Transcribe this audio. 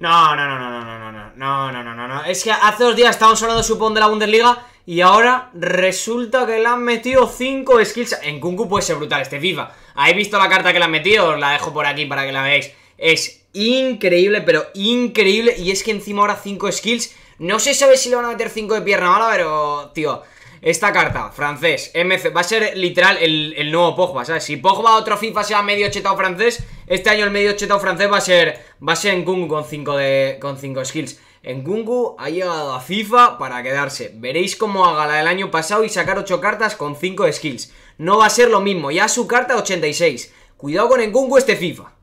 No, no, no, no, no, no, no, no, no, no, no, no. Es que hace dos días estábamos hablando, supongo, de la Bundesliga y ahora resulta que le han metido 5 skills. En Kunku puede ser brutal este FIFA. ¿Habéis visto la carta que le han metido? Os la dejo por aquí para que la veáis. Es increíble, pero increíble. Y es que encima ahora 5 skills. No se sabe si le van a meter 5 de pierna mala, pero, tío... Esta carta, francés, MC, va a ser literal el, el nuevo Pogba, ¿sabes? Si Pogba otro FIFA sea medio chetado francés, este año el medio chetado francés va a ser va a ser Nkunku con 5 con 5 skills. En Nkunku ha llegado a FIFA para quedarse. Veréis cómo haga la del año pasado y sacar 8 cartas con 5 skills. No va a ser lo mismo, ya su carta 86. Cuidado con Nkunku este FIFA.